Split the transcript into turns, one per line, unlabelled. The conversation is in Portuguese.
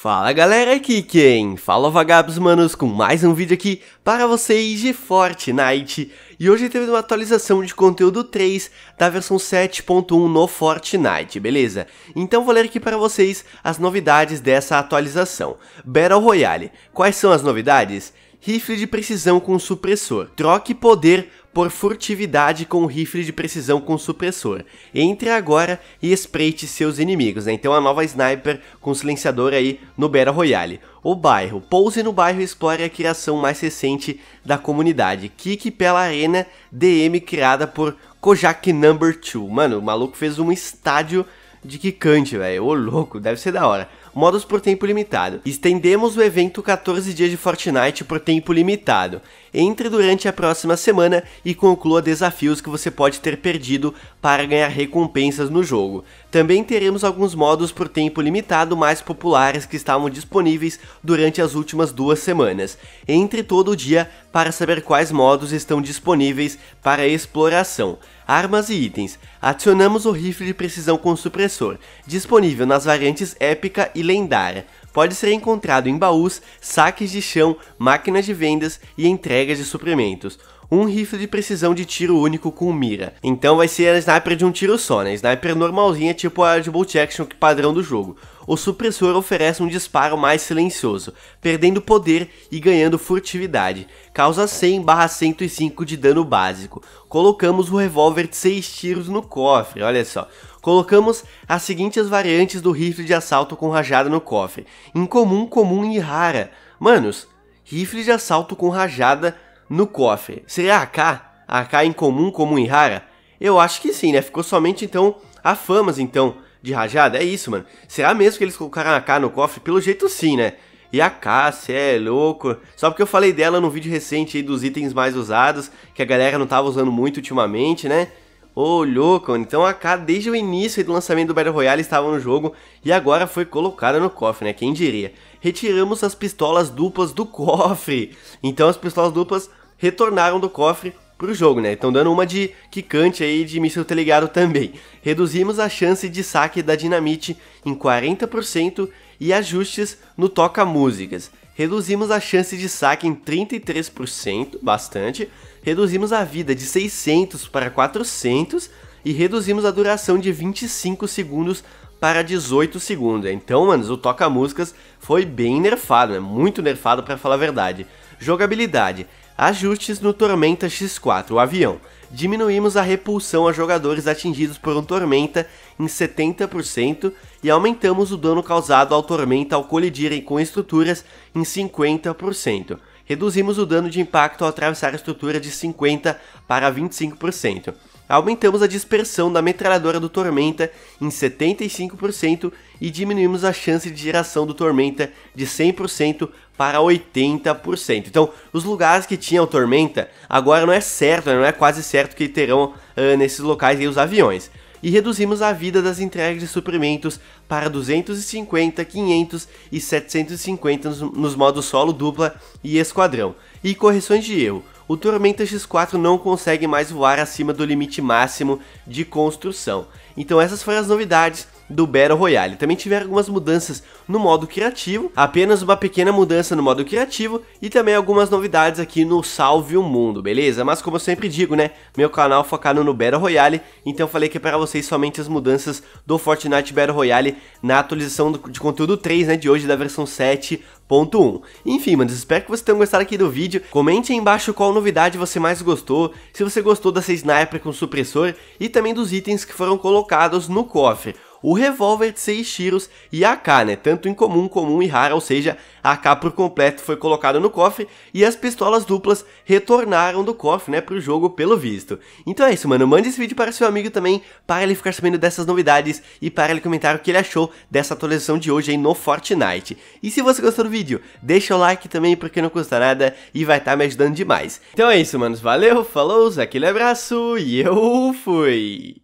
Fala galera, aqui quem fala Vagabos Manos com mais um vídeo aqui para vocês de Fortnite E hoje teve uma atualização de conteúdo 3 da versão 7.1 no Fortnite, beleza? Então vou ler aqui para vocês as novidades dessa atualização Battle Royale, quais são as novidades? rifle de precisão com supressor. Troque poder por furtividade com rifle de precisão com supressor. Entre agora e espreite seus inimigos, né? Então a nova sniper com silenciador aí no Battle Royale. O bairro. Pouse no bairro e explore a criação mais recente da comunidade. Kick pela Arena DM criada por Kojak Number 2. Mano, o maluco fez um estádio de Kikante, velho. Ô louco, deve ser da hora modos por tempo limitado. Estendemos o evento 14 dias de Fortnite por tempo limitado. Entre durante a próxima semana e conclua desafios que você pode ter perdido para ganhar recompensas no jogo. Também teremos alguns modos por tempo limitado mais populares que estavam disponíveis durante as últimas duas semanas. Entre todo dia para saber quais modos estão disponíveis para exploração armas e itens. Adicionamos o rifle de precisão com supressor, disponível nas variantes épica e lendária. Pode ser encontrado em baús, saques de chão, máquinas de vendas e entregas de suprimentos um rifle de precisão de tiro único com mira. Então vai ser a sniper de um tiro só, né? Sniper normalzinha, tipo a de bolt action, que padrão do jogo o supressor oferece um disparo mais silencioso, perdendo poder e ganhando furtividade. Causa 100/105 de dano básico. Colocamos o revólver de 6 tiros no cofre, olha só. Colocamos as seguintes variantes do rifle de assalto com rajada no cofre: incomum, comum e rara. Manos, rifle de assalto com rajada no cofre. Seria AK? AK incomum, comum e rara? Eu acho que sim, né? Ficou somente então a famas então de rajada? É isso, mano. Será mesmo que eles colocaram a K no cofre? Pelo jeito sim, né? E a K, cê é louco. Só porque eu falei dela no vídeo recente aí dos itens mais usados, que a galera não tava usando muito ultimamente, né? Ô, oh, louco, então a K desde o início do lançamento do Battle Royale estava no jogo e agora foi colocada no cofre, né? Quem diria? Retiramos as pistolas duplas do cofre. Então as pistolas duplas retornaram do cofre pro jogo, né? Então dando uma de quicante aí de míssil teleguiado também. Reduzimos a chance de saque da dinamite em 40% e ajustes no toca músicas. Reduzimos a chance de saque em 33%, bastante. Reduzimos a vida de 600 para 400 e reduzimos a duração de 25 segundos para 18 segundos. Então, mano, o toca músicas foi bem nerfado, é né? muito nerfado para falar a verdade. Jogabilidade. Ajustes no Tormenta X4, o avião. Diminuímos a repulsão a jogadores atingidos por um Tormenta em 70% e aumentamos o dano causado ao Tormenta ao colidirem com estruturas em 50%. Reduzimos o dano de impacto ao atravessar a estrutura de 50% para 25% aumentamos a dispersão da metralhadora do Tormenta em 75% e diminuímos a chance de geração do Tormenta de 100% para 80%. Então, os lugares que tinham Tormenta, agora não é certo, não é quase certo que terão uh, nesses locais os aviões. E reduzimos a vida das entregas de suprimentos para 250, 500 e 750 nos, nos modos solo, dupla e esquadrão. E correções de erro o Tormenta X4 não consegue mais voar acima do limite máximo de construção. Então essas foram as novidades do Battle Royale. Também tiveram algumas mudanças no modo criativo, apenas uma pequena mudança no modo criativo e também algumas novidades aqui no Salve o Mundo, beleza? Mas como eu sempre digo, né, meu canal é focado no Battle Royale, então eu falei que é para vocês somente as mudanças do Fortnite Battle Royale na atualização do, de conteúdo 3, né, de hoje da versão 7 1. Enfim, mano, espero que vocês tenham gostado aqui do vídeo. Comente aí embaixo qual novidade você mais gostou, se você gostou dessa sniper com supressor e também dos itens que foram colocados no cofre o revólver de 6 tiros e a AK, né? Tanto incomum, comum e rara, ou seja, a AK por completo foi colocada no cofre e as pistolas duplas retornaram do cofre, né, pro jogo pelo visto. Então é isso, mano, mande esse vídeo para seu amigo também, para ele ficar sabendo dessas novidades e para ele comentar o que ele achou dessa atualização de hoje aí no Fortnite. E se você gostou do vídeo, deixa o like também, porque não custa nada e vai estar tá me ajudando demais. Então é isso, manos, valeu, falou, aquele abraço e eu fui!